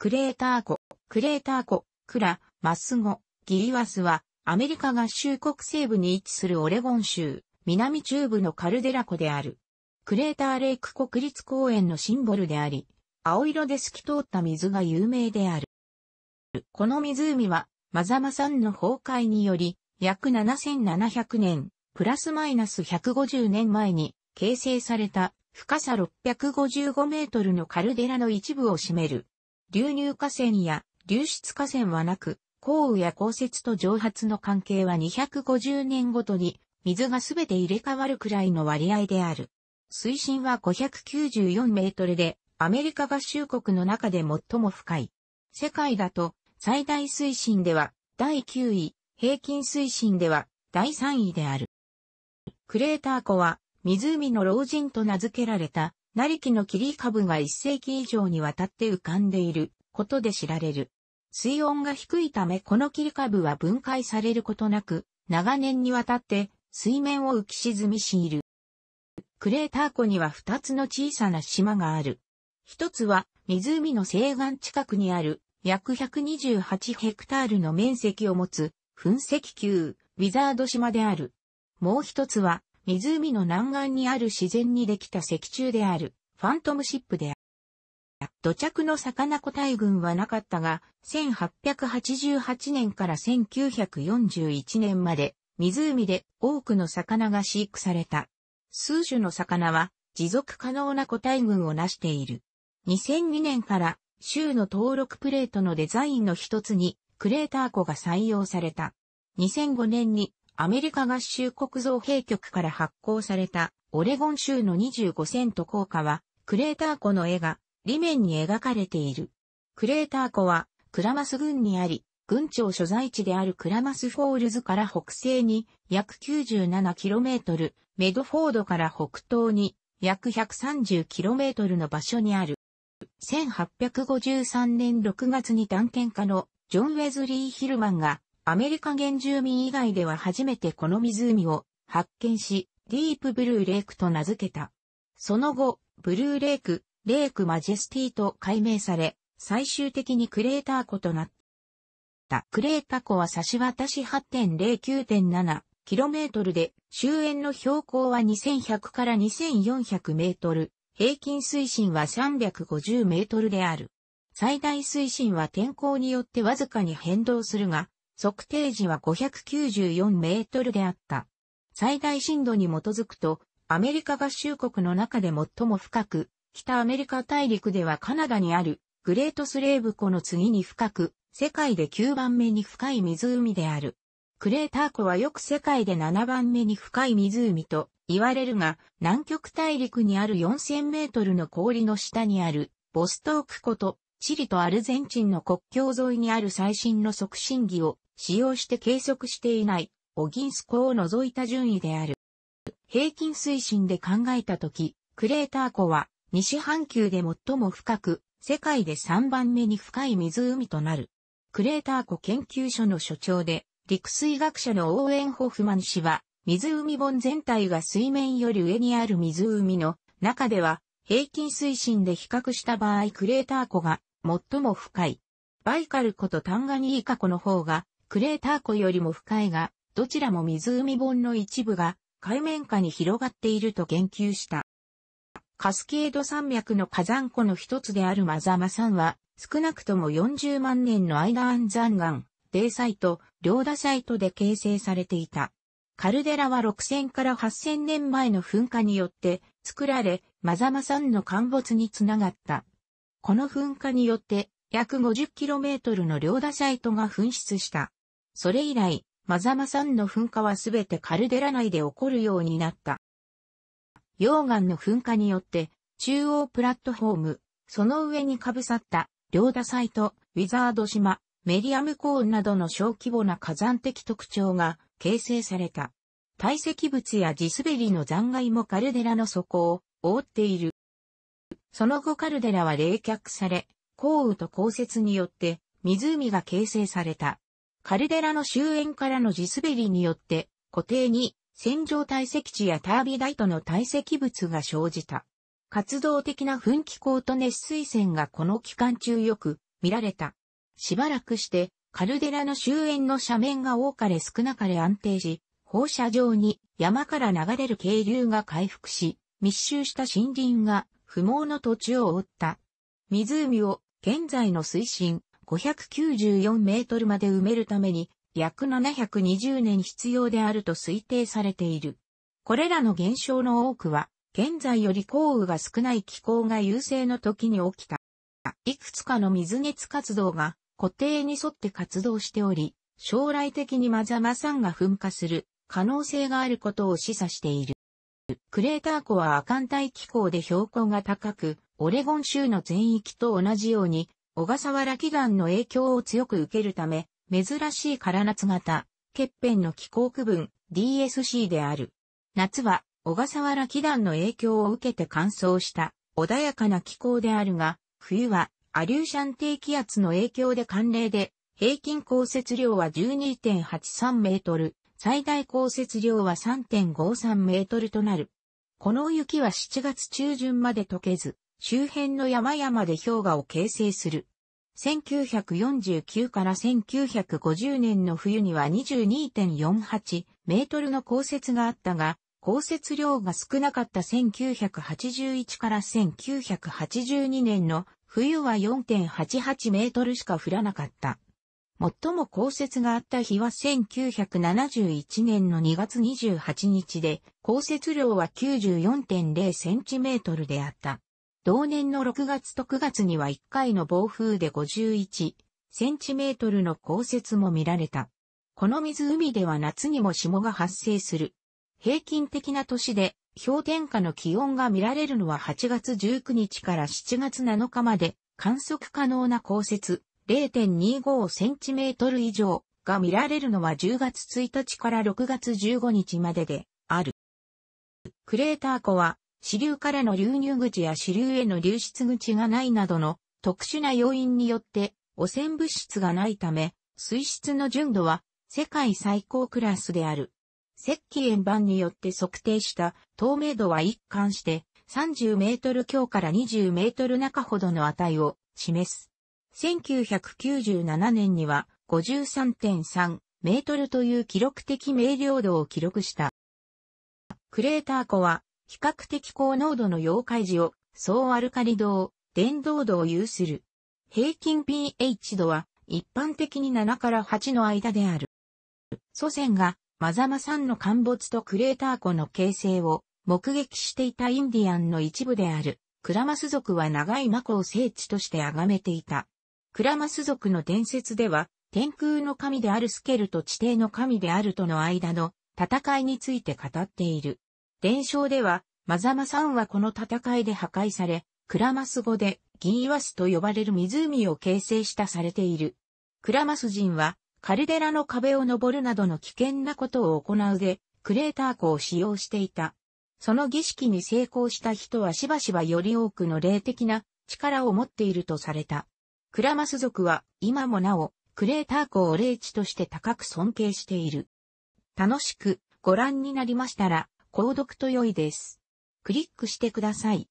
クレーター湖、クレーター湖、クラ、マスゴ、ギリワスは、アメリカ合衆国西部に位置するオレゴン州、南中部のカルデラ湖である。クレーターレイク国立公園のシンボルであり、青色で透き通った水が有名である。この湖は、マザマ山の崩壊により、約7700年、プラスマイナス150年前に形成された深さ655メートルのカルデラの一部を占める流入河川や流出河川はなく、降雨や降雪と蒸発の関係は250年ごとに水がすべて入れ替わるくらいの割合である。水深は594メートルで、アメリカ合衆国の中で最も深い。世界だと、最大水深では第9位、平均水深では第3位である。クレーター湖は湖の老人と名付けられた成木の切り株が一世紀以上にわたって浮かんでいることで知られる。水温が低いためこの切り株は分解されることなく、長年にわたって水面を浮き沈みしいる。クレーター湖には二つの小さな島がある。一つは湖の西岸近くにある約128ヘクタールの面積を持つ噴石級ウィザード島である。もう一つは湖の南岸にある自然にできた石柱である、ファントムシップである。土着の魚個体群はなかったが、1888年から1941年まで、湖で多くの魚が飼育された。数種の魚は、持続可能な個体群を成している。2002年から、州の登録プレートのデザインの一つに、クレーター湖が採用された。2005年にアメリカ合衆国造兵局から発行されたオレゴン州の25セント硬貨は、クレーター湖の絵が裏面に描かれている。クレーター湖は、クラマス郡にあり、郡庁所在地であるクラマスフォールズから北西に約 97km、メドフォードから北東に約 130km の場所にある。1853年6月に探検家のジョン・ウェズリー・ヒルマンがアメリカ原住民以外では初めてこの湖を発見し、ディープブルーレイクと名付けた。その後、ブルーレイク、レイクマジェスティと改名され、最終的にクレーター湖となった。クレータ湖は差し渡し 8.09.7km で、周辺の標高は2100から2400メートル、平均水深は350メートルである。最大水深は天候によってわずかに変動するが、測定時は594メートルであった。最大震度に基づくと、アメリカ合衆国の中で最も深く、北アメリカ大陸ではカナダにあるグレートスレーブ湖の次に深く、世界で9番目に深い湖である。クレーター湖はよく世界で7番目に深い湖と言われるが、南極大陸にある4000メートルの氷の下にあるボストーク湖とチリとアルゼンチンの国境沿いにある最新の促進儀を使用して計測していない、オギンス湖を除いた順位である。平均推進で考えたとき、クレーター湖は、西半球で最も深く、世界で3番目に深い湖となる。クレーター湖研究所の所長で、陸水学者のオーエン・ホフマン氏は、湖本全体が水面より上にある湖の中では、平均水深で比較した場合クレーター湖が最も深い。バイカル湖とタンガニーカ湖の方がクレーター湖よりも深いが、どちらも湖本の一部が海面下に広がっていると言及した。カスケード山脈の火山湖の一つであるマザマ山は、少なくとも40万年の間安山岩、デイサイト、両打サイトで形成されていた。カルデラは6000から8000年前の噴火によって作られ、マザマ山の陥没につながった。この噴火によって約 50km の両打サイトが噴出した。それ以来、マザマ山の噴火はすべてカルデラ内で起こるようになった。溶岩の噴火によって、中央プラットフォーム、その上にかぶさった、両田サイト、ウィザード島、メリアムコーンなどの小規模な火山的特徴が形成された。堆積物や地滑りの残骸もカルデラの底を覆っている。その後カルデラは冷却され、降雨と降雪によって湖が形成された。カルデラの周焉からの地滑りによって、湖底に線状堆積地やタービダイトの堆積物が生じた。活動的な噴気口と熱水線がこの期間中よく見られた。しばらくして、カルデラの周焉の斜面が多かれ少なかれ安定し、放射状に山から流れる渓流が回復し、密集した森林が不毛の土地を覆った。湖を現在の水深594メートルまで埋めるために約720年必要であると推定されている。これらの現象の多くは、現在より降雨が少ない気候が優勢の時に起きた。いくつかの水熱活動が固定に沿って活動しており、将来的にマザマ山が噴火する可能性があることを示唆している。クレーター湖は亜寒帯気候で標高が高く、オレゴン州の全域と同じように小笠原祈願の影響を強く受けるため、珍しい空夏型、欠片の気候区分 DSC である。夏は小笠原祈願の影響を受けて乾燥した穏やかな気候であるが、冬はアリューシャン低気圧の影響で寒冷で、平均降雪量は12.83メートル、最大降雪量は3.53メートルとなる。この雪は7月中旬まで溶けず、周辺の山々で氷河を形成する。1949から1950年の冬には22.48メートルの降雪があったが、降雪量が少なかった1981から1982年の冬は4.88メートルしか降らなかった。最も降雪があった日は1971年の2月28日で、降雪量は94.0センチメートルであった。同年の6月と9月には1回の暴風で51センチメートルの降雪も見られた。この湖では夏にも霜が発生する。平均的な年で氷点下の気温が見られるのは8月19日から7月7日まで観測可能な降雪0.25センチメートル以上が見られるのは10月1日から6月15日までである。クレーター湖は支流からの流入口や支流への流出口がないなどの特殊な要因によって汚染物質がないため、水質の純度は世界最高クラスである。石器円盤によって測定した透明度は一貫して30メートル強から20メートル中ほどの値を示す。1997年には53.3メートルという記録的明瞭度を記録した。クレーター湖は比較的高濃度の溶解時を、総アルカリ度電動度を有する。平均 pH 度は一般的に7から8の間である。祖先がマザマ山の陥没とクレーター湖の形成を目撃していたインディアンの一部であるクラマス族は長いマコを聖地として崇めていた。クラマス族の伝説では天空の神であるスケルと地底の神であるとの間の戦いについて語っている。伝承では、マザマさんはこの戦いで破壊され、クラマス語でギーワスと呼ばれる湖を形成したされている。クラマス人は、カルデラの壁を登るなどの危険なことを行うで、クレーター湖を使用していた。その儀式に成功した人はしばしばより多くの霊的な力を持っているとされた。クラマス族は今もなおクレーター湖を霊地として高く尊敬している。楽しくご覧になりましたら購読と良いです。クリックしてください。